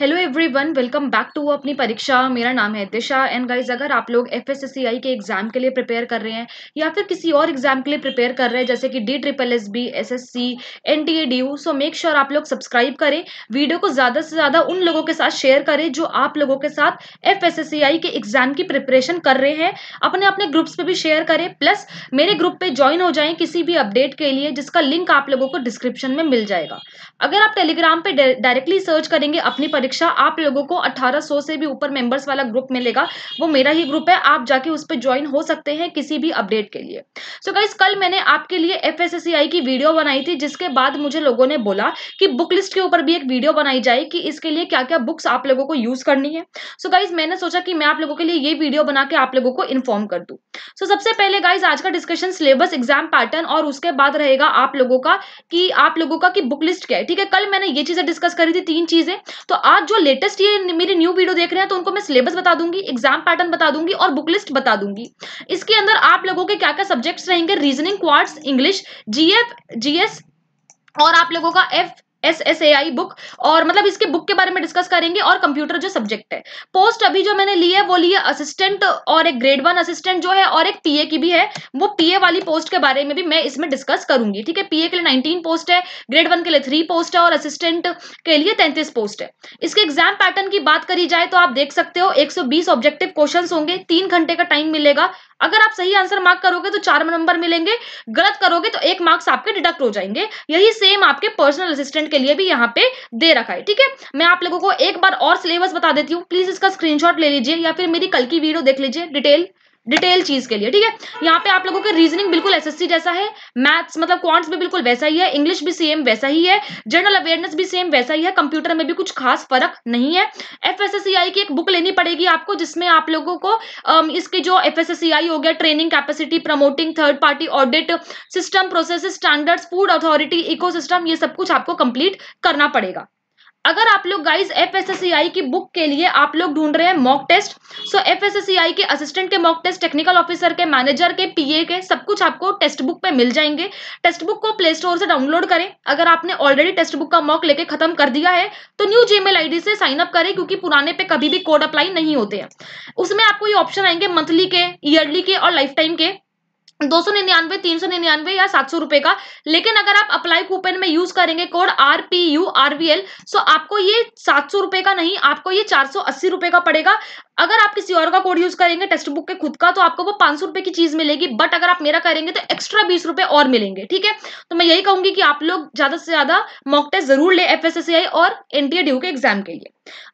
hello everyone welcome back to अपनी परीक्षा मेरा नाम है दिशा एंड गाइस अगर आप लोग एफ के एग्ज़ाम के लिए प्रिपेयर कर रहे हैं या फिर किसी और एग्ज़ाम के लिए प्रिपेयर कर रहे हैं जैसे कि D triple S B S S C N T A D U so make sure आप लोग सब्सक्राइब करें वीडियो को ज़्यादा से ज़्यादा उन लोगों के साथ शेयर करें जो आप लोगों के साथ एफ के एग्ज़ाम की प्रिपरेशन कर रहे हैं अपने अपने ग्रुप्स पर भी शेयर करें प्लस मेरे ग्रुप पर ज्वाइन हो जाएँ किसी भी अपडेट के लिए जिसका लिंक आप लोगों को डिस्क्रिप्शन में मिल जाएगा अगर आप टेलीग्राम पर डायरेक्टली सर्च करेंगे अपनी परीक्षा आप लोगों को 1800 से भी ऊपर मेंबर्स वाला ग्रुप मिलेगा वो मेरा ही ग्रुप है आप जाके उस पर ज्वाइन हो सकते हैं किसी भी अपडेट के लिए सो so गाइज कल मैंने आपके लिए एफ e की वीडियो बनाई थी जिसके बाद मुझे लोगों ने बोला कि बुक लिस्ट के ऊपर भी एक वीडियो बनाई जाए कि इसके लिए क्या क्या बुक्स आप लोगों को यूज करनी है सो so गाइज मैंने सोचा कि मैं आप लोगों के लिए ये वीडियो बना के आप लोगों को इन्फॉर्म कर दूँ सो so सबसे पहले गाइज आज का डिस्कशन सिलेबस एग्जाम पैटर्न और उसके बाद रहेगा आप लोगों का कि आप लोगों का कि बुक लिस्ट क्या है ठीक है कल मैंने ये चीजें डिस्कस करी थी तीन चीजें तो आज जो लेटेस्ट ये मेरी न्यू वीडियो देख रहे हैं तो उनको मैं सिलेबस बता दूंगी एग्जाम पैटर्न बता दूंगी और बुक लिस्ट बता दूंगी इसके अंदर आप लोगों के क्या क्या सब्जेक्ट्स रहेंगे reasoning quants English GF GS और आप लोगों का F S S A I book और मतलब इसके बुक के बारे में डिस्कस करेंगे और कंप्यूटर जो सब्जेक्ट है पोस्ट अभी जो मैंने ली है वो ली है असिस्टेंट और एक ग्रेड वन असिस्टेंट जो है और एक पीए की भी है वो पीए वाली पोस्ट के बारे में भी मैं इसमें डिस्कस करूंगी ठीक है पीए के लिए नाइनटीन पोस्ट है ग्रेड वन के लिए थ्री पोस्ट है और असिस्टेंट के लिए तैंतीस पोस्ट है इसके एग्जाम पैटर्न की बात करी जाए तो आप देख सकते हो 120 ऑब्जेक्टिव क्वेश्चन होंगे तीन घंटे का टाइम मिलेगा अगर आप सही आंसर मार्क करोगे तो चार नंबर मिलेंगे गलत करोगे तो एक मार्क्स आपके डिडक्ट हो जाएंगे यही सेम आपके पर्सनल असिस्टेंट के के लिए भी यहाँ पे दे रखा है ठीक है मैं आप लोगों को एक बार और सिलेबस बता देती हूँ प्लीज इसका स्क्रीनशॉट ले लीजिए या फिर मेरी कल की वीडियो देख लीजिए डिटेल डिटेल चीज के लिए ठीक है यहाँ पे आप लोगों का रीजनिंग बिल्कुल एसएससी जैसा है मैथ्स मतलब क्वांट्स भी बिल्कुल वैसा ही है इंग्लिश भी सेम वैसा ही है जनरल अवेयरनेस भी सेम वैसा ही है कंप्यूटर में भी कुछ खास फर्क नहीं है एफ की एक बुक लेनी पड़ेगी आपको जिसमें आप लोगों को इसके जो एफ हो गया training capacity promoting third party audit system process standards food authority eco ये सब कुछ आपको कंप्लीट करना पड़ेगा अगर आप लोग गाइज एफ की बुक के लिए आप लोग ढूंढ रहे हैं मॉक टेस्ट सो एफ के असिस्टेंट के मॉक टेस्ट टेक्निकल ऑफिसर के मैनेजर के पीए के सब कुछ आपको टेक्स्ट बुक पे मिल जाएंगे टेक्स्ट बुक को प्ले स्टोर से डाउनलोड करें अगर आपने ऑलरेडी टेक्स्ट बुक का मॉक लेके खत्म कर दिया है तो न्यू जी मेल से साइन अप करें क्योंकि पुराने पे कभी भी कोड अप्लाई नहीं होते हैं उसमें आपको ये ऑप्शन आएंगे मंथली के ईयरली के और लाइफ टाइम के दो सौ निन्यानवे तीन सौ निन्यानवे या सात सौ रुपए का लेकिन अगर आप अप्लाई कूपन में यूज करेंगे code R P U R V L so आपको ये सात सौ रुपए का नहीं आपको ये चार सौ अस्सी रुपए का पड़ेगा अगर आप किसी और का कोड यूज करेंगे टेक्स्ट बुक के खुद का तो आपको वो पांच सौ रुपए की चीज मिलेगी बट अगर आप मेरा करेंगे तो एक्स्ट्रा बीस रुपए और मिलेंगे ठीक है तो मैं यही कहूंगी कि आप लोग ज्यादा से ज्यादा मॉक टेस्ट जरूर ले एफ और एनटीए ड्यू के एग्जाम के लिए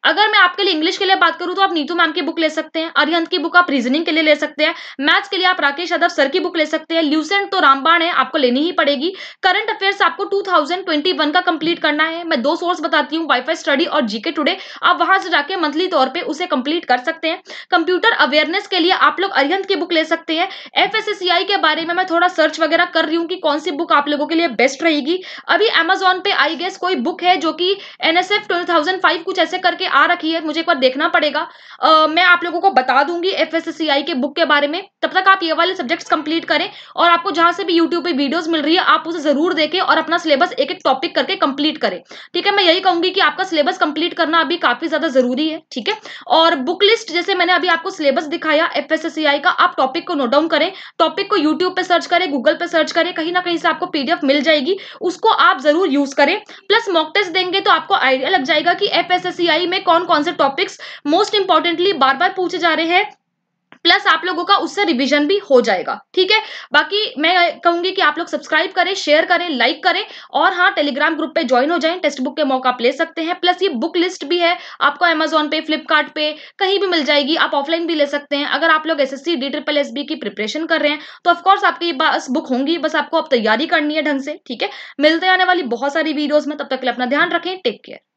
अगर मैं आपके लिए इंग्लिश के लिए बात करूं तो आप नीतू मैम की बुक ले सकते हैं अरिहंत की बुक आप रीजनिंग के लिए ले सकते हैं मैथ्स के लिए आप राकेश यादव सर की बुक ले सकते हैं ल्यूसेंट तो रामबाण है आपको लेनी ही पड़ेगी करंट अफेयर्स आपको 2021 का कंप्लीट करना है मैं दो सोर्स बताती हूँ वाईफाई स्टडी और जीके टूडे आप वहां से जाके मंथली तौर पर उसे कंप्लीट कर सकते सकते हैं कंप्यूटर अवेयरनेस के लिए आप लोग अरिहंत की बुक ले सकते हैं एफ के बारे में मैं थोड़ा सर्च वगैरह कर रही हूँ कि कौन सी बुक आप लोगों के लिए बेस्ट रहेगी अभी अमेजोन पे आई गेस कोई बुक है जो कि एन एस कुछ ऐसे करके आ रखी है मुझे एक बार देखना पड़ेगा uh, मैं आप लोगों को बता दूंगी एफ के बुक के बारे में तब तक आप ये वाले सब्जेक्ट कंप्लीट करें और आपको जहां से भी यूट्यूब पर वीडियोज मिल रही है आप उसे जरूर देखें और अपना सिलेबस एक एक टॉपिक करके कंप्लीट करें ठीक है मैं यही कहूंगी कि आपका सिलेबस कंप्लीट करना अभी काफी ज्यादा जरूरी है ठीक है और बुक लिस्ट नेक्स्ट जैसे मैंने अभी आपको सिलेबस दिखाया एफ का आप टॉपिक को नोट डाउन करें टॉपिक को यूट्यूब पे सर्च करें गूगल पे सर्च करें कहीं ना कहीं से आपको पीडीएफ मिल जाएगी उसको आप जरूर यूज करें प्लस मॉक टेस्ट देंगे तो आपको आइडिया लग जाएगा कि एफ में कौन कौन से टॉपिक्स मोस्ट इंपॉर्टेंटली बार बार पूछे जा रहे हैं लोगों का उससे रिविजन भी हो जाएगा ठीक है बाकी मैं कहूंगी कि आप लोग सब्सक्राइब करें शेयर करें लाइक करें और हाँ टेलीग्राम ग्रुप पे ज्वाइन हो जाए टेक्स्ट बुक के मौका आप ले सकते हैं प्लस ये बुक लिस्ट भी है आपको अमेजोन पे फ्लिपकार्ट पे कहीं भी मिल जाएगी आप ऑफलाइन भी ले सकते हैं अगर आप लोग S S D triple S की प्रिपरेशन कर रहे हैं तो ऑफकोर्स आपकी पास बुक होंगी बस आपको अब तैयारी करनी है ढंग से ठीक है मिलते आने वाली बहुत सारी वीडियोज में तब तक अपना ध्यान रखें टेक केयर